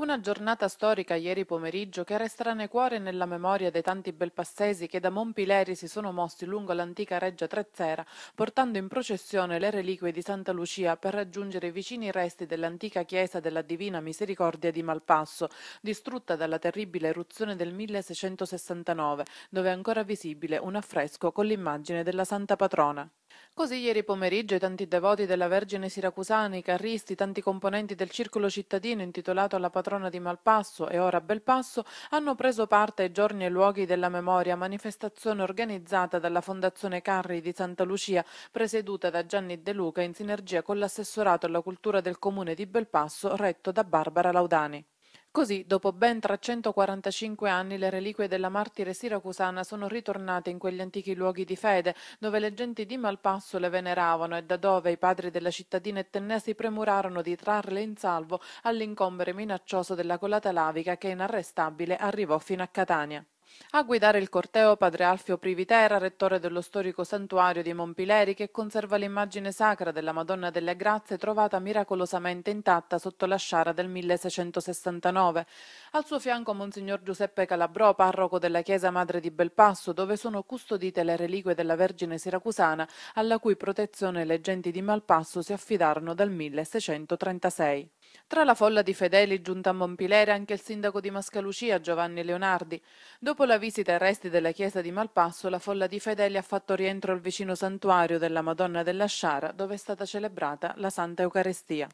Una giornata storica ieri pomeriggio che resterà nei cuori e nella memoria dei tanti belpassesi che da Monpileri si sono mossi lungo l'antica reggia Trezzera, portando in processione le reliquie di Santa Lucia per raggiungere i vicini resti dell'antica chiesa della Divina Misericordia di Malpasso, distrutta dalla terribile eruzione del 1669, dove è ancora visibile un affresco con l'immagine della Santa Patrona. Così ieri pomeriggio i tanti devoti della Vergine Siracusana, i carristi, tanti componenti del circolo cittadino intitolato alla patrona di Malpasso e ora Belpasso hanno preso parte ai giorni e luoghi della memoria, manifestazione organizzata dalla Fondazione Carri di Santa Lucia, presieduta da Gianni De Luca in sinergia con l'assessorato alla cultura del comune di Belpasso, retto da Barbara Laudani. Così, dopo ben 345 anni, le reliquie della martire siracusana sono ritornate in quegli antichi luoghi di fede, dove le genti di Malpasso le veneravano e da dove i padri della cittadina ettenne si premurarono di trarle in salvo all'incombere minaccioso della colata lavica che inarrestabile arrivò fino a Catania. A guidare il corteo padre Alfio Privitera, rettore dello storico santuario di Monpileri che conserva l'immagine sacra della Madonna delle Grazie trovata miracolosamente intatta sotto la sciara del 1669. Al suo fianco Monsignor Giuseppe Calabrò, parroco della chiesa madre di Belpasso, dove sono custodite le reliquie della Vergine Siracusana, alla cui protezione le genti di Malpasso si affidarono dal 1636. Tra la folla di fedeli giunta a Mompilere anche il sindaco di Mascalucia Giovanni Leonardi. Dopo la visita ai resti della chiesa di Malpasso, la folla di fedeli ha fatto rientro al vicino santuario della Madonna della Sciara, dove è stata celebrata la Santa Eucarestia.